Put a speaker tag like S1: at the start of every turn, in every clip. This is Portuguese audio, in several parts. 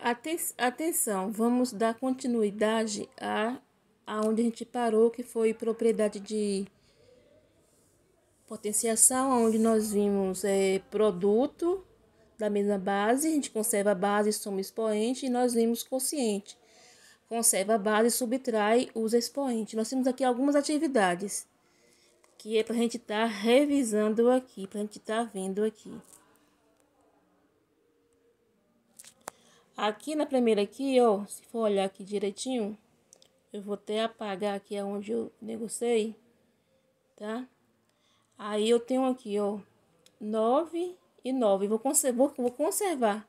S1: Aten atenção, vamos dar continuidade a aonde a gente parou, que foi propriedade de potenciação, onde nós vimos é, produto da mesma base, a gente conserva a base, soma expoente, e nós vimos consciente. Conserva a base, subtrai, usa expoente. Nós temos aqui algumas atividades que é para a gente estar tá revisando aqui, para a gente estar tá vendo aqui. Aqui na primeira aqui, ó, se for olhar aqui direitinho, eu vou até apagar aqui aonde eu negociei, tá? Aí eu tenho aqui, ó, 9 e 9. Vou, conservar, vou, vou conservar.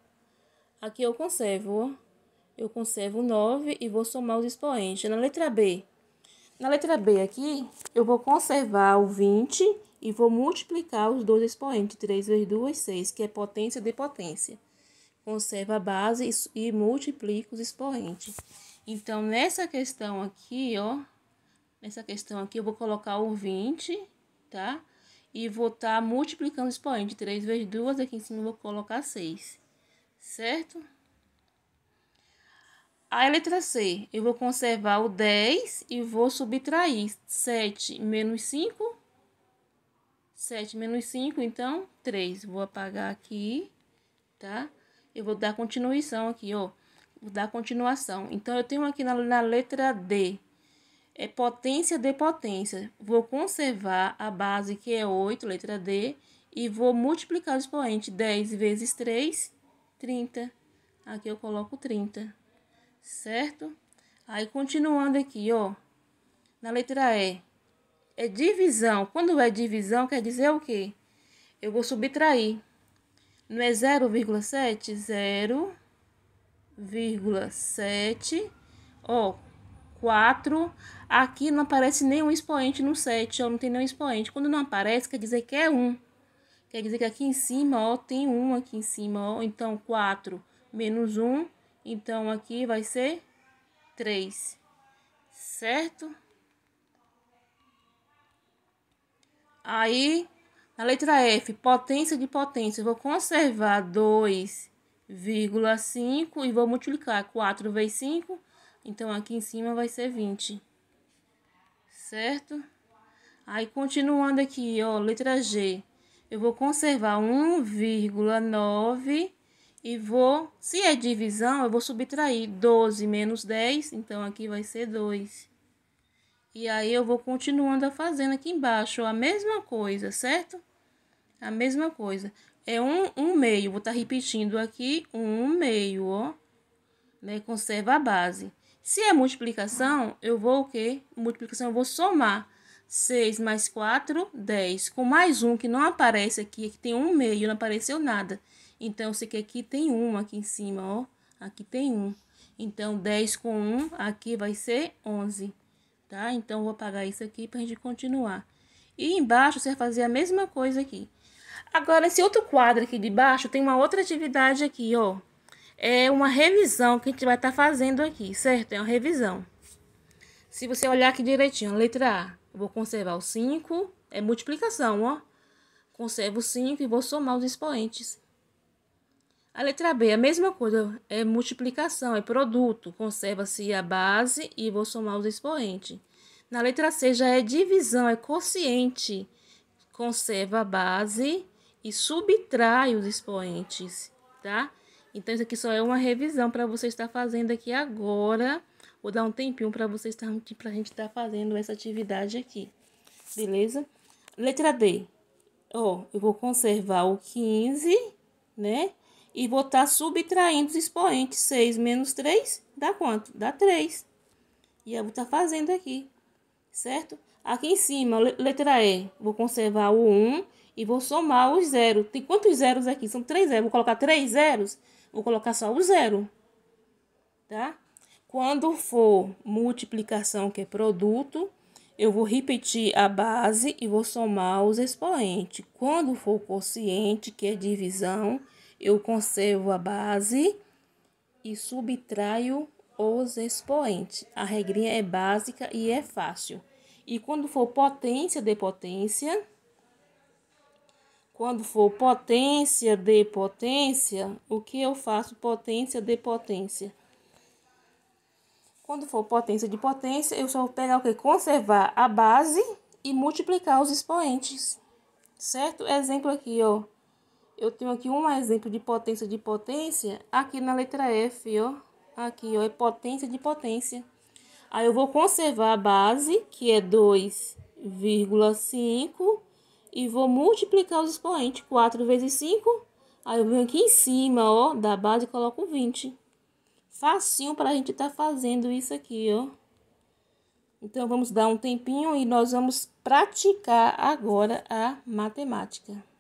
S1: Aqui eu conservo, ó. Eu conservo 9 e vou somar os expoentes. Na letra B, na letra B aqui, eu vou conservar o 20 e vou multiplicar os dois expoentes, 3 vezes 2, 6, que é potência de potência conserva a base e, multiplica os expoentes. Então, nessa questão aqui, ó, nessa questão aqui, eu vou colocar o 20, tá? E vou estar tá multiplicando o expoente. 3 vezes 2, aqui em cima eu vou colocar 6, certo? A letra C, eu vou conservar o 10 e vou subtrair 7 menos 5. 7 menos 5, então, 3. Vou apagar aqui, tá? Tá? eu vou dar continuação aqui, ó. Vou dar continuação. Então, eu tenho aqui na, na letra D, é potência de potência. Vou conservar a base que é 8, letra D, e vou multiplicar o expoente 10 vezes 3, 30. Aqui eu coloco 30, certo? Aí, continuando aqui, ó, na letra E, é divisão. Quando é divisão, quer dizer o quê? Eu vou subtrair. Não é 0,7? 0,7. Ó, 4. Aqui não aparece nenhum expoente no 7, ó, não tem nenhum expoente. Quando não aparece, quer dizer que é 1. Quer dizer que aqui em cima, ó, tem 1 aqui em cima, ó. Então, 4 menos 1. Então, aqui vai ser 3. Certo? Aí, na letra F, potência de potência, eu vou conservar 2,5 e vou multiplicar 4 vezes 5, então aqui em cima vai ser 20, certo? Aí, continuando aqui, ó, letra G, eu vou conservar 1,9 e vou, se é divisão, eu vou subtrair 12 menos 10, então aqui vai ser 2. E aí eu vou continuando a fazendo aqui embaixo a mesma coisa, certo? A mesma coisa. É um, um meio, vou estar tá repetindo aqui, um meio, ó. Né? Conserva a base. Se é multiplicação, eu vou o quê? Multiplicação, eu vou somar. 6 mais 4, 10. Com mais um que não aparece aqui, aqui é tem um meio, não apareceu nada. Então, eu sei que aqui tem um aqui em cima, ó. Aqui tem um. Então, 10 com 1, aqui vai ser 11 tá? Então, vou apagar isso aqui para a gente continuar. E embaixo, você vai fazer a mesma coisa aqui. Agora, esse outro quadro aqui de baixo, tem uma outra atividade aqui, ó. É uma revisão que a gente vai estar tá fazendo aqui, certo? É uma revisão. Se você olhar aqui direitinho, letra A, eu vou conservar o 5, é multiplicação, ó. Conservo 5 e vou somar os expoentes. A letra B, a mesma coisa, é multiplicação, é produto. Conserva-se a base e vou somar os expoentes. Na letra C já é divisão, é quociente. Conserva a base e subtrai os expoentes, tá? Então, isso aqui só é uma revisão para você estar fazendo aqui agora. Vou dar um tempinho para você estar para a gente estar fazendo essa atividade aqui. Beleza? Letra D. Ó, oh, eu vou conservar o 15, né? E vou estar tá subtraindo os expoentes. 6 menos 3 dá quanto? Dá 3. E eu vou estar tá fazendo aqui, certo? Aqui em cima, letra E, vou conservar o 1 e vou somar os zeros. Tem quantos zeros aqui? São três zeros. Vou colocar três zeros, vou colocar só o zero, tá? Quando for multiplicação, que é produto, eu vou repetir a base e vou somar os expoentes. Quando for quociente, que é divisão, eu conservo a base e subtraio os expoentes. A regrinha é básica e é fácil. E quando for potência de potência, quando for potência de potência, o que eu faço potência de potência? Quando for potência de potência, eu só vou pegar o que? Conservar a base e multiplicar os expoentes, certo? Exemplo aqui, ó. Eu tenho aqui um exemplo de potência de potência aqui na letra F, ó. Aqui, ó, é potência de potência. Aí eu vou conservar a base, que é 2,5, e vou multiplicar os expoentes. 4 vezes 5, aí eu venho aqui em cima, ó, da base e coloco 20. Facinho para a gente estar tá fazendo isso aqui, ó. Então, vamos dar um tempinho e nós vamos praticar agora a matemática.